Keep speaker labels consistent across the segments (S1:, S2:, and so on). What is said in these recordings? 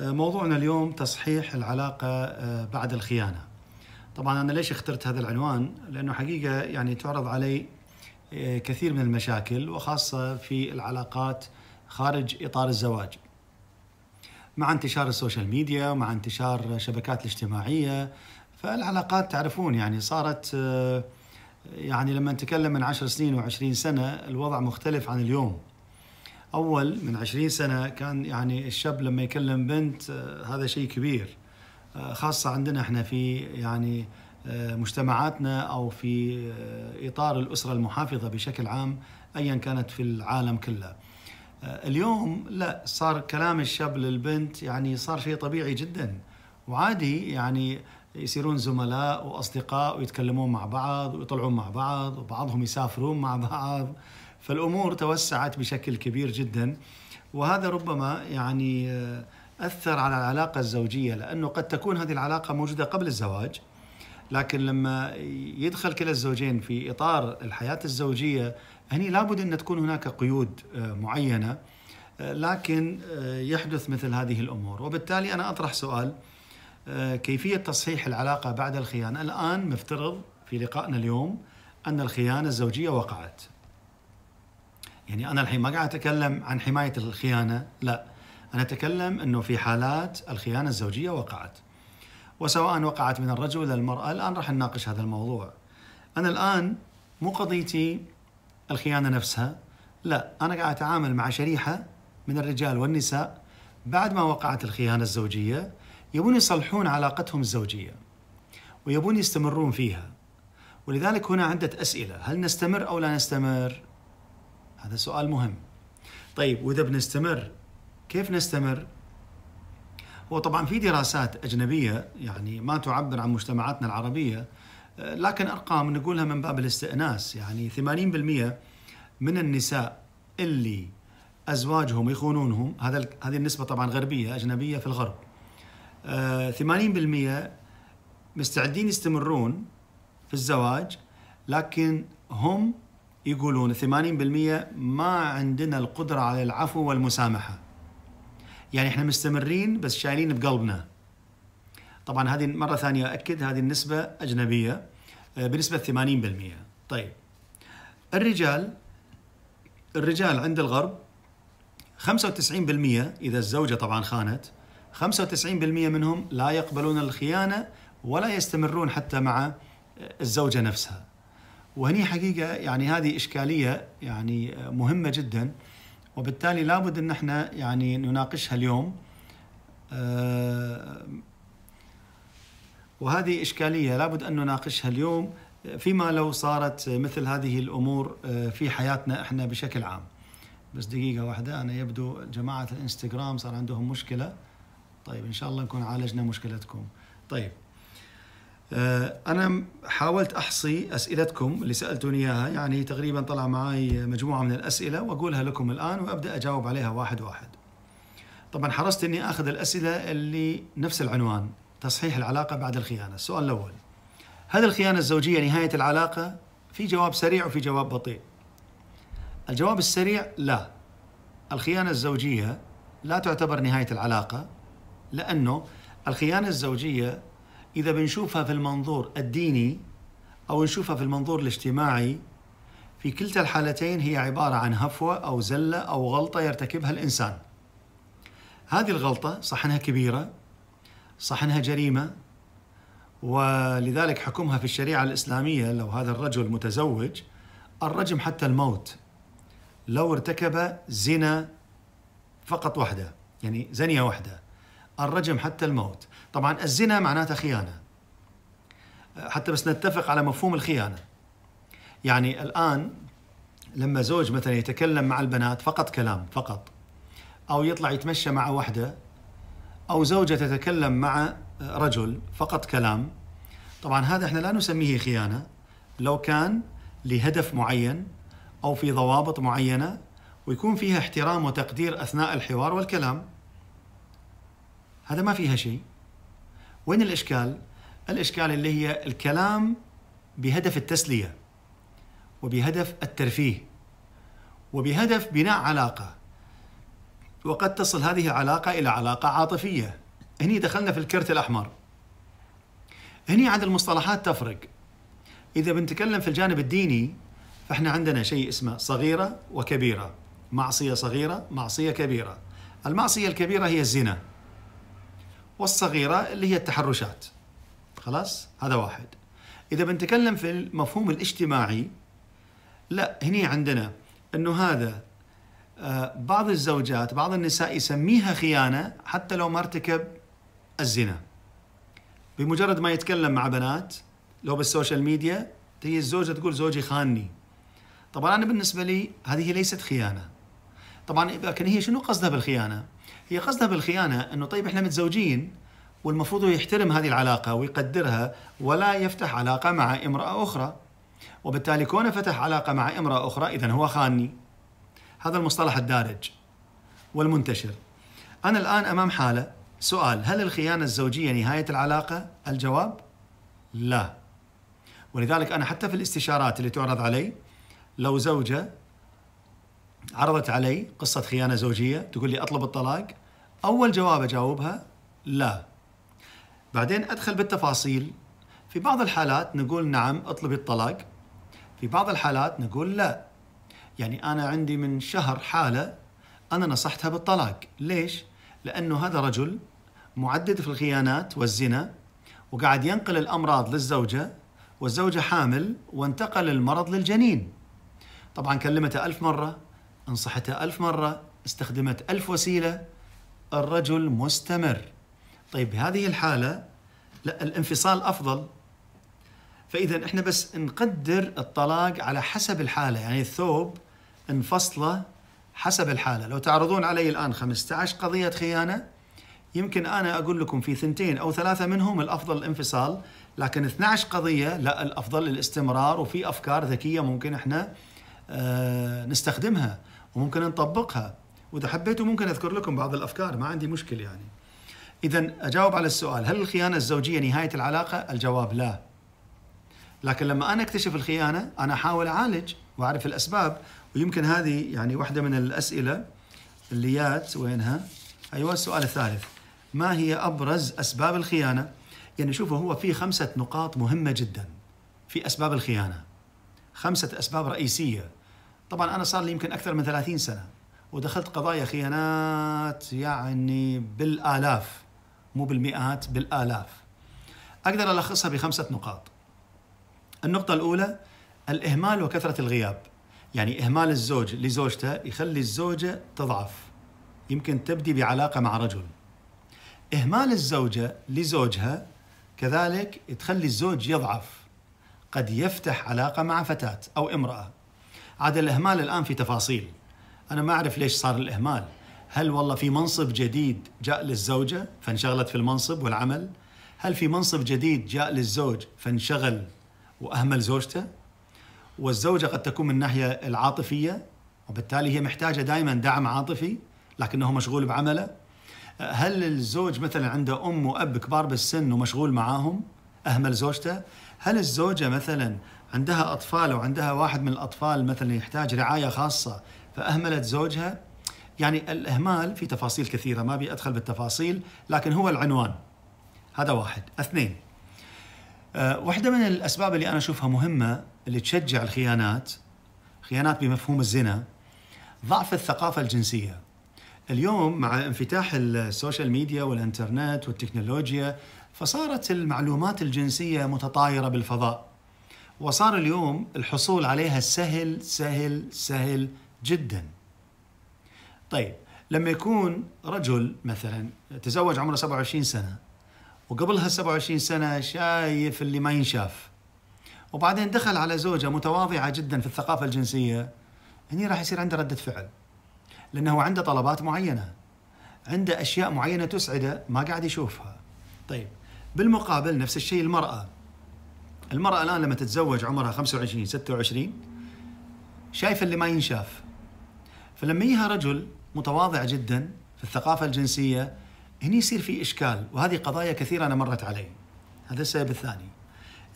S1: آه، موضوعنا اليوم تصحيح العلاقة آه، بعد الخيانة طبعا أنا ليش اخترت هذا العنوان لأنه حقيقة يعني تعرض علي آه، كثير من المشاكل وخاصة في العلاقات خارج إطار الزواج مع انتشار السوشيال ميديا ومع انتشار شبكات الاجتماعية فالعلاقات تعرفون يعني صارت يعني لما نتكلم من عشر سنين وعشرين سنة الوضع مختلف عن اليوم اول من 20 سنه كان يعني الشاب لما يكلم بنت آه، هذا شيء كبير آه، خاصه عندنا احنا في يعني آه، مجتمعاتنا او في اطار الاسره المحافظه بشكل عام ايا كانت في العالم كله. اليوم لا صار كلام الشاب للبنت يعني صار شيء طبيعي جدا وعادي يعني يصيرون زملاء واصدقاء ويتكلمون مع بعض ويطلعون مع بعض وبعضهم يسافرون مع بعض فالامور توسعت بشكل كبير جدا وهذا ربما يعني آه، اثر على العلاقه الزوجيه لانه قد تكون هذه العلاقه موجوده قبل الزواج لكن لما يدخل كلا الزوجين في اطار الحياه الزوجيه هني لابد ان تكون هناك قيود آه، معينه آه، لكن يحدث مثل هذه الامور وبالتالي انا اطرح سؤال كيفيه تصحيح العلاقه بعد الخيانه الان مفترض في لقائنا اليوم ان الخيانه الزوجيه وقعت يعني أنا الحين ما قاعد أتكلم عن حماية الخيانة لا أنا أتكلم أنه في حالات الخيانة الزوجية وقعت وسواء وقعت من الرجل إلى المرأة الآن راح نناقش هذا الموضوع أنا الآن مو قضيتي الخيانة نفسها لا أنا قاعد أتعامل مع شريحة من الرجال والنساء بعد ما وقعت الخيانة الزوجية يبون يصلحون علاقتهم الزوجية ويبون يستمرون فيها ولذلك هنا عدة أسئلة هل نستمر أو لا نستمر هذا سؤال مهم طيب واذا بنستمر كيف نستمر هو طبعا في دراسات اجنبيه يعني ما تعبر عن مجتمعاتنا العربيه لكن ارقام نقولها من باب الاستئناس يعني 80% من النساء اللي ازواجهم يخونونهم هذا هذه النسبه طبعا غربيه اجنبيه في الغرب 80% آه، مستعدين يستمرون في الزواج لكن هم يقولون 80% ما عندنا القدرة على العفو والمسامحة يعني احنا مستمرين بس شايلين بقلبنا طبعا هذه مرة ثانية أكد هذه النسبة أجنبية آه، بنسبة 80% طيب الرجال الرجال عند الغرب 95% إذا الزوجة طبعا خانت 95% منهم لا يقبلون الخيانة ولا يستمرون حتى مع آه، الزوجة نفسها وهني حقيقه يعني هذه اشكاليه يعني مهمه جدا وبالتالي لابد ان احنا يعني نناقشها اليوم آه، وهذه اشكاليه لابد ان نناقشها اليوم فيما لو صارت مثل هذه الامور آه، في حياتنا احنا بشكل عام. بس دقيقه واحده انا يبدو جماعه الانستغرام صار عندهم مشكله. طيب ان شاء الله نكون عالجنا مشكلتكم. طيب آه، أنا حاولت أحصي أسئلتكم اللي سألتوني إياها يعني تقريبا طلع معي مجموعة من الأسئلة وأقولها لكم الآن وأبدأ أجاوب عليها واحد واحد طبعا حرصت أني أخذ الأسئلة اللي نفس العنوان تصحيح العلاقة بعد الخيانة السؤال الأول هل الخيانة الزوجية نهاية العلاقة؟ في جواب سريع وفي جواب بطيء الجواب السريع لا الخيانة الزوجية لا تعتبر نهاية العلاقة لأنه الخيانة الزوجية إذا بنشوفها في المنظور الديني أو نشوفها في المنظور الاجتماعي في كلتا الحالتين هي عبارة عن هفوة أو زلة أو غلطة يرتكبها الإنسان هذه الغلطة صح أنها كبيرة صح أنها جريمة ولذلك حكمها في الشريعة الإسلامية لو هذا الرجل متزوج الرجم حتى الموت لو ارتكب زنا فقط وحده يعني زنية وحده الرجم حتى الموت طبعا الزنا معناته خيانة حتى بس نتفق على مفهوم الخيانة يعني الآن لما زوج مثلا يتكلم مع البنات فقط كلام فقط أو يطلع يتمشى مع وحدة أو زوجة تتكلم مع رجل فقط كلام طبعا هذا احنا لا نسميه خيانة لو كان لهدف معين أو في ضوابط معينة ويكون فيها احترام وتقدير أثناء الحوار والكلام هذا ما فيها شيء وين الإشكال؟ الإشكال اللي هي الكلام بهدف التسلية وبهدف الترفيه وبهدف بناء علاقة وقد تصل هذه العلاقة إلى علاقة عاطفية هني دخلنا في الكرت الأحمر هني عند المصطلحات تفرق إذا بنتكلم في الجانب الديني فإحنا عندنا شيء اسمه صغيرة وكبيرة معصية صغيرة معصية كبيرة المعصية الكبيرة هي الزنا والصغيرة اللي هي التحرشات خلاص هذا واحد إذا بنتكلم في المفهوم الاجتماعي لا هني عندنا أنه هذا آه، بعض الزوجات بعض النساء يسميها خيانة حتى لو ما ارتكب الزنا بمجرد ما يتكلم مع بنات لو بالسوشيال ميديا تيجي الزوجة تقول زوجي خانني طبعا أنا بالنسبة لي هذه ليست خيانة طبعا لكن هي شنو قصدها بالخيانه؟ هي قصدها بالخيانه انه طيب احنا متزوجين والمفروض هو يحترم هذه العلاقه ويقدرها ولا يفتح علاقه مع امراه اخرى وبالتالي كونه فتح علاقه مع امراه اخرى اذا هو خاني هذا المصطلح الدارج والمنتشر انا الان امام حاله سؤال هل الخيانه الزوجيه نهايه العلاقه؟ الجواب لا ولذلك انا حتى في الاستشارات اللي تعرض علي لو زوجه عرضت علي قصة خيانة زوجية تقول لي أطلب الطلاق أول جواب أجاوبها لا بعدين أدخل بالتفاصيل في بعض الحالات نقول نعم اطلبي الطلاق في بعض الحالات نقول لا يعني أنا عندي من شهر حالة أنا نصحتها بالطلاق ليش؟ لأنه هذا رجل معدد في الخيانات والزنا وقاعد ينقل الأمراض للزوجة والزوجة حامل وانتقل المرض للجنين طبعا كلمته ألف مرة انصحته ألف مرة استخدمت ألف وسيلة الرجل مستمر طيب هذه الحالة لا الانفصال أفضل فإذا إحنا بس نقدر الطلاق على حسب الحالة يعني الثوب انفصله حسب الحالة لو تعرضون علي الآن 15 قضية خيانة يمكن أنا أقول لكم في ثنتين أو ثلاثة منهم الأفضل الانفصال لكن 12 قضية لا الأفضل الاستمرار وفي أفكار ذكية ممكن إحنا آه، نستخدمها وممكن نطبقها واذا حبيتوا ممكن اذكر لكم بعض الافكار ما عندي مشكل يعني اذا اجاوب على السؤال هل الخيانه الزوجيه نهايه العلاقه الجواب لا لكن لما انا اكتشف الخيانه انا احاول اعالج واعرف الاسباب ويمكن هذه يعني واحده من الاسئله اللي جات وينها ايوه السؤال الثالث ما هي ابرز اسباب الخيانه يعني شوفوا هو في خمسه نقاط مهمه جدا في اسباب الخيانه خمسه اسباب رئيسيه طبعا انا صار لي يمكن اكثر من 30 سنه ودخلت قضايا خيانات يعني بالالاف مو بالمئات بالالاف اقدر الخصها بخمسه نقاط النقطه الاولى الاهمال وكثره الغياب يعني اهمال الزوج لزوجته يخلي الزوجه تضعف يمكن تبدي بعلاقه مع رجل اهمال الزوجه لزوجها كذلك تخلي الزوج يضعف قد يفتح علاقه مع فتاه او امراه عاد الاهمال الان في تفاصيل انا ما اعرف ليش صار الاهمال هل والله في منصب جديد جاء للزوجه فانشغلت في المنصب والعمل هل في منصب جديد جاء للزوج فانشغل واهمل زوجته والزوجه قد تكون من الناحيه العاطفيه وبالتالي هي محتاجه دائما دعم عاطفي لكنه مشغول بعمله هل الزوج مثلا عنده ام واب كبار بالسن ومشغول معاهم اهمل زوجته هل الزوجه مثلا عندها أطفال أو عندها واحد من الأطفال مثلا يحتاج رعاية خاصة فأهملت زوجها يعني الإهمال في تفاصيل كثيرة ما ادخل بالتفاصيل لكن هو العنوان هذا واحد اثنين آه، واحدة من الأسباب اللي أنا أشوفها مهمة اللي تشجع الخيانات خيانات بمفهوم الزنا ضعف الثقافة الجنسية اليوم مع انفتاح السوشيال ميديا والإنترنت والتكنولوجيا فصارت المعلومات الجنسية متطايرة بالفضاء وصار اليوم الحصول عليها سهل سهل سهل جدا طيب لما يكون رجل مثلا تزوج عمره 27 سنه وقبلها 27 سنه شايف اللي ما ينشاف وبعدين دخل على زوجه متواضعه جدا في الثقافه الجنسيه هني راح يصير عنده رده فعل لانه عنده طلبات معينه عنده اشياء معينه تسعده ما قاعد يشوفها طيب بالمقابل نفس الشيء المراه المرأة الآن لما تتزوج عمرها 25 26 شايفة اللي ما ينشاف فلما يها رجل متواضع جدا في الثقافة الجنسية هنا يصير في إشكال وهذه قضايا كثيرة أنا مرت علي هذا السبب الثاني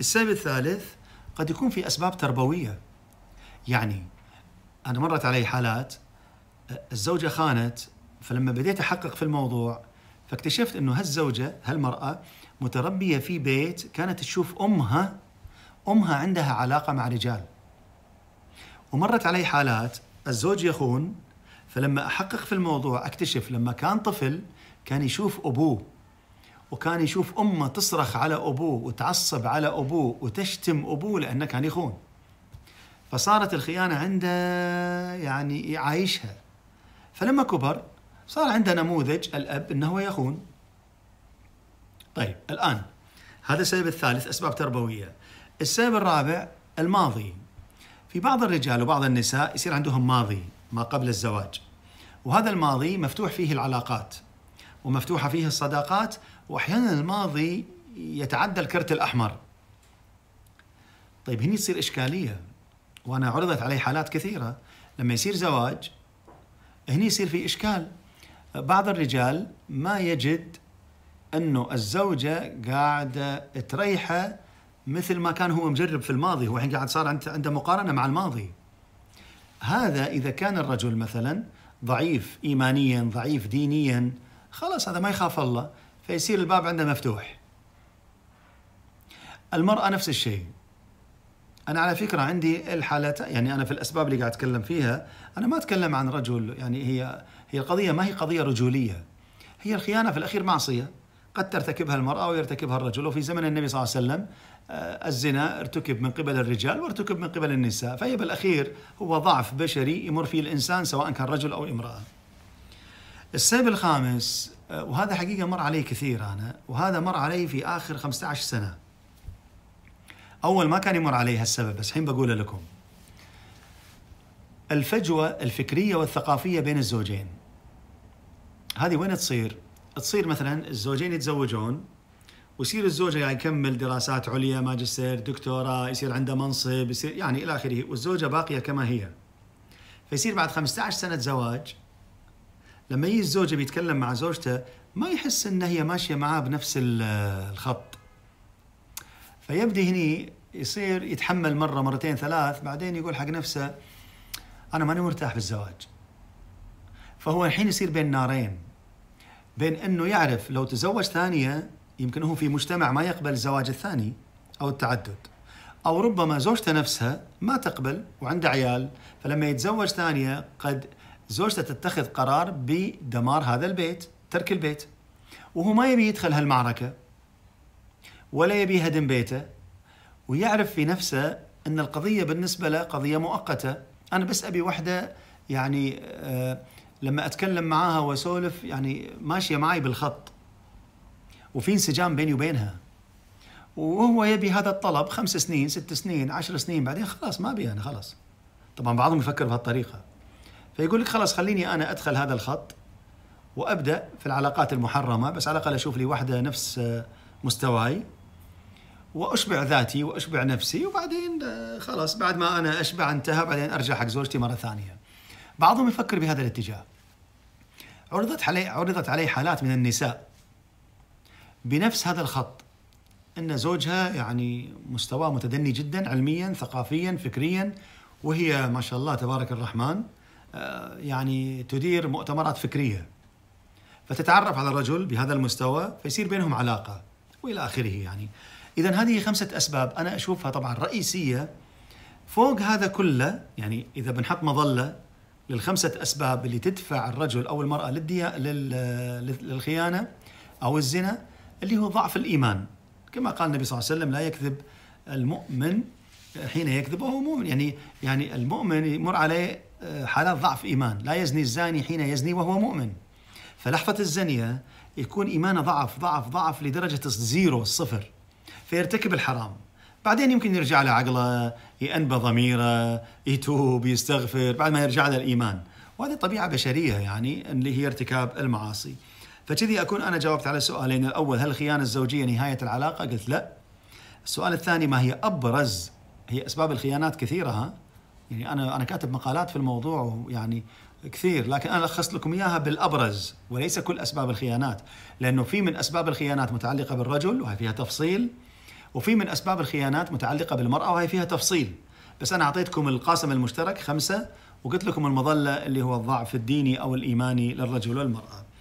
S1: السبب الثالث قد يكون في أسباب تربوية يعني أنا مرت علي حالات الزوجة خانت فلما بديت أحقق في الموضوع فاكتشفت أنه هالزوجة هالمرأة متربية في بيت كانت تشوف أمها امها عندها علاقه مع رجال ومرت علي حالات الزوج يخون فلما احقق في الموضوع اكتشف لما كان طفل كان يشوف ابوه وكان يشوف امه تصرخ على ابوه وتعصب على ابوه وتشتم ابوه لانه كان يخون فصارت الخيانه عنده يعني يعايشها فلما كبر صار عنده نموذج الاب انه هو يخون طيب الان هذا السبب الثالث اسباب تربويه السبب الرابع الماضي في بعض الرجال وبعض النساء يصير عندهم ماضي ما قبل الزواج وهذا الماضي مفتوح فيه العلاقات ومفتوحة فيه الصداقات وأحيانا الماضي يتعدى الكرت الأحمر طيب هني تصير إشكالية وأنا عرضت علي حالات كثيرة لما يصير زواج هني يصير في إشكال بعض الرجال ما يجد أنه الزوجة قاعدة تريحه مثل ما كان هو مجرب في الماضي هو الحين قاعد صار عنده مقارنه مع الماضي هذا اذا كان الرجل مثلا ضعيف ايمانيا ضعيف دينيا خلاص هذا ما يخاف الله فيصير الباب عنده مفتوح المراه نفس الشيء انا على فكره عندي الحالات يعني انا في الاسباب اللي قاعد اتكلم فيها انا ما اتكلم عن رجل يعني هي هي القضيه ما هي قضيه رجوليه هي الخيانه في الاخير معصيه قد ترتكبها المرأة ويرتكبها الرجل وفي زمن النبي صلى الله عليه وسلم آه، الزنا ارتكب من قبل الرجال وارتكب من قبل النساء فهي بالأخير هو ضعف بشري يمر فيه الإنسان سواء كان رجل أو امرأة السبب الخامس آه، وهذا حقيقة مر علي كثير أنا وهذا مر علي في آخر 15 سنة أول ما كان يمر علي هالسبب بس الحين بقوله لكم الفجوة الفكرية والثقافية بين الزوجين هذه وين تصير؟ تصير مثلا الزوجين يتزوجون ويصير الزوج يعني يكمل دراسات عليا ماجستير دكتوراه يصير عنده منصب يصير يعني الى اخره والزوجه باقيه كما هي فيصير بعد 15 سنه زواج لما يجي الزوج بيتكلم مع زوجته ما يحس ان هي ماشيه معاه بنفس الخط فيبدي هني يصير يتحمل مره مرتين ثلاث بعدين يقول حق نفسه انا ماني مرتاح في الزواج فهو الحين يصير بين نارين بين انه يعرف لو تزوج ثانيه يمكن هو في مجتمع ما يقبل الزواج الثاني او التعدد او ربما زوجته نفسها ما تقبل وعنده عيال فلما يتزوج ثانيه قد زوجته تتخذ قرار بدمار هذا البيت ترك البيت وهو ما يبي يدخل هالمعركه ولا يبي يهدم بيته ويعرف في نفسه ان القضيه بالنسبه له قضيه مؤقته انا بس ابي وحده يعني آه لما اتكلم معاها واسولف يعني ماشيه معي بالخط وفي انسجام بيني وبينها وهو يبي هذا الطلب خمس سنين ست سنين عشر سنين بعدين خلاص ما ابي انا خلاص طبعا بعضهم يفكر بهالطريقه فيقول لك خلاص خليني انا ادخل هذا الخط وابدا في العلاقات المحرمه بس على الاقل اشوف لي واحده نفس مستواي واشبع ذاتي واشبع نفسي وبعدين آه، خلاص بعد ما انا اشبع انتهى بعدين ارجع حق زوجتي مره ثانيه. بعضهم يفكر بهذا الاتجاه. عرضت علي عرضت علي حالات من النساء بنفس هذا الخط ان زوجها يعني مستواه متدني جدا علميا ثقافيا فكريا وهي ما شاء الله تبارك الرحمن آه، يعني تدير مؤتمرات فكريه فتتعرف على الرجل بهذا المستوى فيصير بينهم علاقه والى اخره يعني اذا هذه خمسه اسباب انا اشوفها طبعا رئيسيه فوق هذا كله يعني اذا بنحط مظله للخمسة أسباب اللي تدفع الرجل أو المرأة للديا للخيانة أو الزنا اللي هو ضعف الإيمان كما قال النبي صلى الله عليه وسلم لا يكذب المؤمن حين يكذب وهو مؤمن يعني يعني المؤمن يمر عليه آه، حالات ضعف إيمان لا يزني الزاني حين يزني وهو مؤمن فلحظة الزنية يكون إيمانه ضعف ضعف ضعف لدرجة الزيرو الصفر فيرتكب الحرام بعدين يمكن يرجع له عقله يأنبه ضميره يتوب يستغفر بعد ما يرجع له الإيمان وهذه طبيعة بشرية يعني اللي هي ارتكاب المعاصي فكذي أكون أنا جاوبت على سؤالين الأول هل الخيانة الزوجية نهاية العلاقة قلت لا السؤال الثاني ما هي أبرز هي أسباب الخيانات كثيرة ها يعني أنا أنا كاتب مقالات في الموضوع يعني كثير لكن أنا لخصت لكم إياها بالأبرز وليس كل أسباب الخيانات لأنه في من أسباب الخيانات متعلقة بالرجل وهي فيها تفصيل وفي من اسباب الخيانات متعلقه بالمراه وهي فيها تفصيل بس انا اعطيتكم القاسم المشترك خمسه وقلت لكم المظله اللي هو الضعف الديني او الايماني للرجل والمراه